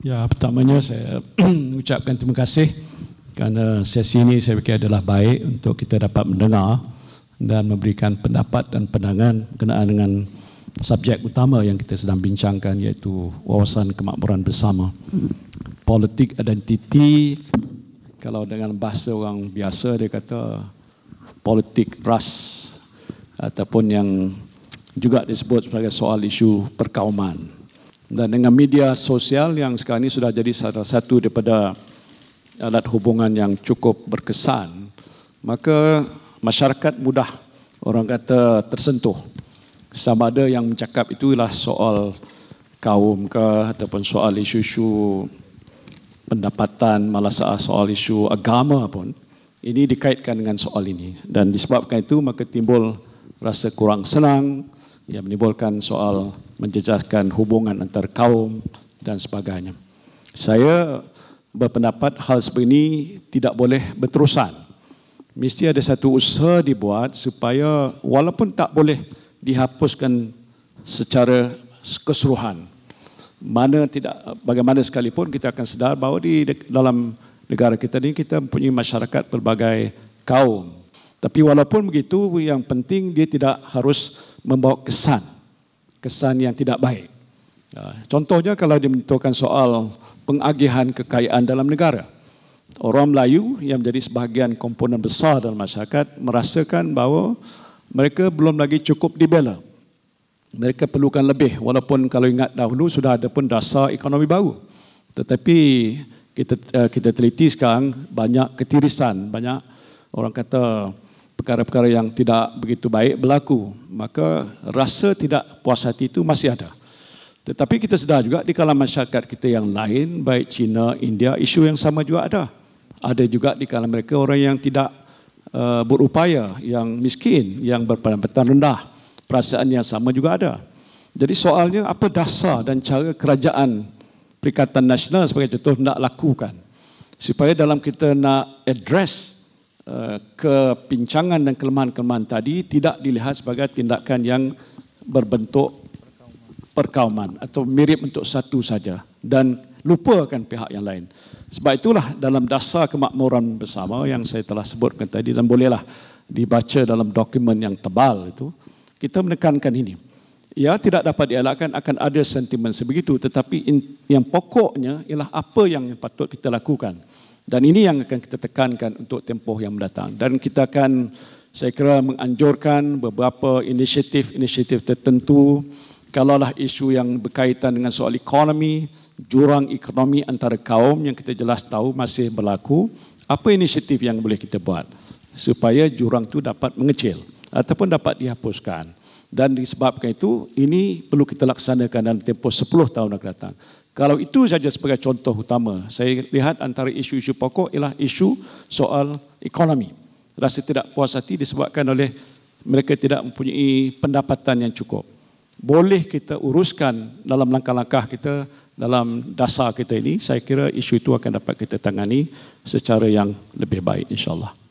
Ya, pertamanya saya ucapkan terima kasih kerana sesi ini saya fikir adalah baik untuk kita dapat mendengar dan memberikan pendapat dan pandangan berkenaan dengan subjek utama yang kita sedang bincangkan iaitu wawasan kemakmuran bersama. Politik identiti kalau dengan bahasa orang biasa dia kata politik ras ataupun yang juga disebut sebagai soal isu perkauman dan dengan media sosial yang sekarang ini sudah jadi salah satu daripada alat hubungan yang cukup berkesan, maka masyarakat mudah orang kata tersentuh. Sama ada yang mencakap itulah soal kaum ke ataupun soal isu-isu pendapatan, malah soal isu agama pun. Ini dikaitkan dengan soal ini. Dan disebabkan itu maka timbul rasa kurang senang, yang menimbulkan soal menjejaskan hubungan antar kaum dan sebagainya. Saya berpendapat hal seperti ini tidak boleh berterusan. Mesti ada satu usaha dibuat supaya walaupun tak boleh dihapuskan secara keseluruhan. Mana tidak bagaimana sekalipun kita akan sedar bahawa di dalam negara kita ini kita mempunyai masyarakat pelbagai kaum. Tapi walaupun begitu yang penting dia tidak harus membawa kesan kesan yang tidak baik. Ya, contohnya kalau dimintakan soal pengagihan kekayaan dalam negara. Orang Melayu yang menjadi sebahagian komponen besar dalam masyarakat merasakan bahawa mereka belum lagi cukup dibela. Mereka perlukan lebih walaupun kalau ingat dahulu sudah ada pun dasar ekonomi baru. Tetapi kita eh, kita teliti sekarang banyak ketirisan, banyak orang kata perkara-perkara yang tidak begitu baik berlaku, maka rasa tidak puas hati itu masih ada. Tetapi kita sedar juga di kalangan masyarakat kita yang lain, baik China, India, isu yang sama juga ada. Ada juga di kalangan mereka orang yang tidak uh, berupaya, yang miskin, yang berpendapatan rendah. Perasaan yang sama juga ada. Jadi soalnya apa dasar dan cara kerajaan Perikatan Nasional sebagai contoh nak lakukan supaya dalam kita nak address Eh, kepincangan dan kelemahan-kelemahan tadi tidak dilihat sebagai tindakan yang berbentuk perkauman atau mirip untuk satu saja dan lupakan pihak yang lain. Sebab itulah dalam dasar kemakmuran bersama yang saya telah sebutkan tadi dan bolehlah dibaca dalam dokumen yang tebal itu, kita menekankan ini. Ya, tidak dapat dielakkan akan ada sentimen sebegitu tetapi yang pokoknya ialah apa yang patut kita lakukan. Dan ini yang akan kita tekankan untuk tempoh yang mendatang. Dan kita akan saya kira menganjurkan beberapa inisiatif-inisiatif tertentu kalaulah isu yang berkaitan dengan soal ekonomi, jurang ekonomi antara kaum yang kita jelas tahu masih berlaku, apa inisiatif yang boleh kita buat supaya jurang itu dapat mengecil ataupun dapat dihapuskan. Dan disebabkan itu, ini perlu kita laksanakan dalam tempoh 10 tahun akan datang. Kalau itu saja sebagai contoh utama, saya lihat antara isu-isu pokok ialah isu soal ekonomi. Rasa tidak puas hati disebabkan oleh mereka tidak mempunyai pendapatan yang cukup. Boleh kita uruskan dalam langkah-langkah kita, dalam dasar kita ini, saya kira isu itu akan dapat kita tangani secara yang lebih baik insyaAllah.